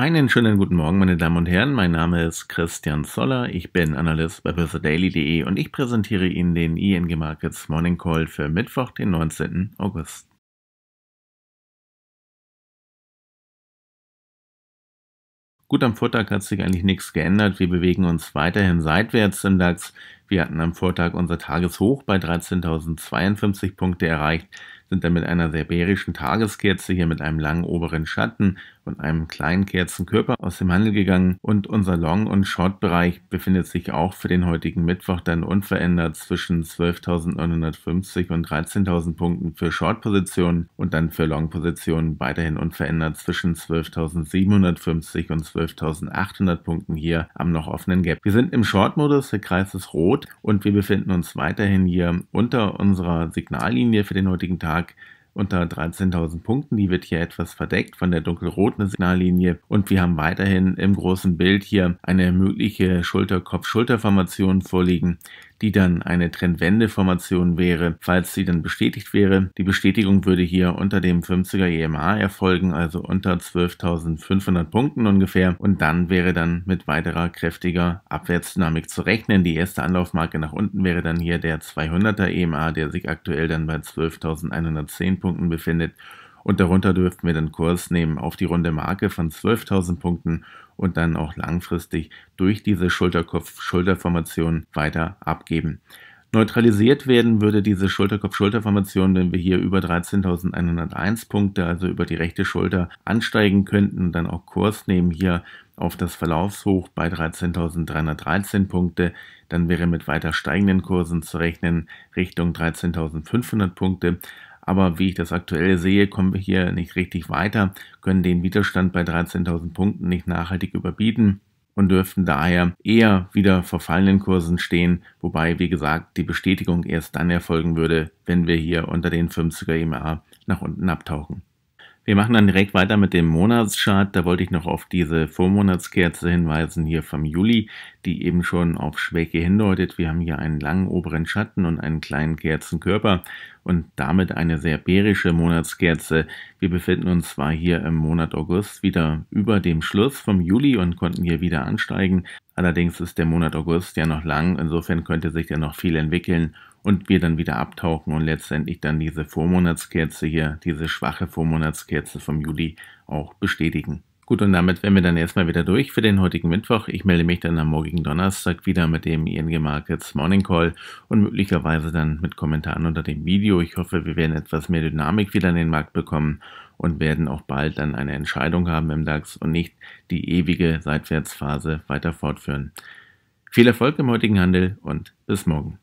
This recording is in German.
Einen schönen guten Morgen, meine Damen und Herren. Mein Name ist Christian Zoller. Ich bin Analyst bei börsedaily.de und ich präsentiere Ihnen den ING Markets Morning Call für Mittwoch, den 19. August. Gut, am Vortag hat sich eigentlich nichts geändert. Wir bewegen uns weiterhin seitwärts im DAX. Wir hatten am Vortag unser Tageshoch bei 13.052 Punkte erreicht sind dann mit einer serberischen Tageskerze, hier mit einem langen oberen Schatten und einem kleinen Kerzenkörper aus dem Handel gegangen. Und unser Long- und Short-Bereich befindet sich auch für den heutigen Mittwoch dann unverändert zwischen 12.950 und 13.000 Punkten für Short-Positionen und dann für Long-Positionen weiterhin unverändert zwischen 12.750 und 12.800 Punkten hier am noch offenen Gap. Wir sind im Short-Modus, der Kreis ist rot und wir befinden uns weiterhin hier unter unserer Signallinie für den heutigen Tag lag unter 13.000 Punkten. Die wird hier etwas verdeckt von der dunkelroten Signallinie. Und wir haben weiterhin im großen Bild hier eine mögliche Schulter-Kopf-Schulter-Formation vorliegen, die dann eine Trendwende-Formation wäre, falls sie dann bestätigt wäre. Die Bestätigung würde hier unter dem 50er EMA erfolgen, also unter 12.500 Punkten ungefähr. Und dann wäre dann mit weiterer kräftiger Abwärtsdynamik zu rechnen. Die erste Anlaufmarke nach unten wäre dann hier der 200er EMA, der sich aktuell dann bei 12.110 Punkten befindet. Und darunter dürften wir dann Kurs nehmen auf die runde Marke von 12.000 Punkten und dann auch langfristig durch diese Schulterkopf-Schulterformation weiter abgeben. Neutralisiert werden würde diese Schulterkopf-Schulterformation, wenn wir hier über 13.101 Punkte, also über die rechte Schulter, ansteigen könnten und dann auch Kurs nehmen hier auf das Verlaufshoch bei 13.313 Punkte. Dann wäre mit weiter steigenden Kursen zu rechnen Richtung 13.500 Punkte aber wie ich das aktuell sehe, kommen wir hier nicht richtig weiter, können den Widerstand bei 13.000 Punkten nicht nachhaltig überbieten und dürften daher eher wieder vor fallenden Kursen stehen, wobei, wie gesagt, die Bestätigung erst dann erfolgen würde, wenn wir hier unter den 50er EMA nach unten abtauchen. Wir machen dann direkt weiter mit dem Monatschart. Da wollte ich noch auf diese Vormonatskerze hinweisen, hier vom Juli, die eben schon auf Schwäche hindeutet. Wir haben hier einen langen oberen Schatten und einen kleinen Kerzenkörper und damit eine sehr bärische Monatskerze. Wir befinden uns zwar hier im Monat August wieder über dem Schluss vom Juli und konnten hier wieder ansteigen. Allerdings ist der Monat August ja noch lang, insofern könnte sich ja noch viel entwickeln und wir dann wieder abtauchen und letztendlich dann diese Vormonatskerze hier, diese schwache Vormonatskerze vom Juli auch bestätigen. Gut, und damit wären wir dann erstmal wieder durch für den heutigen Mittwoch. Ich melde mich dann am morgigen Donnerstag wieder mit dem ING Markets Morning Call und möglicherweise dann mit Kommentaren unter dem Video. Ich hoffe, wir werden etwas mehr Dynamik wieder in den Markt bekommen und werden auch bald dann eine Entscheidung haben im DAX und nicht die ewige Seitwärtsphase weiter fortführen. Viel Erfolg im heutigen Handel und bis morgen.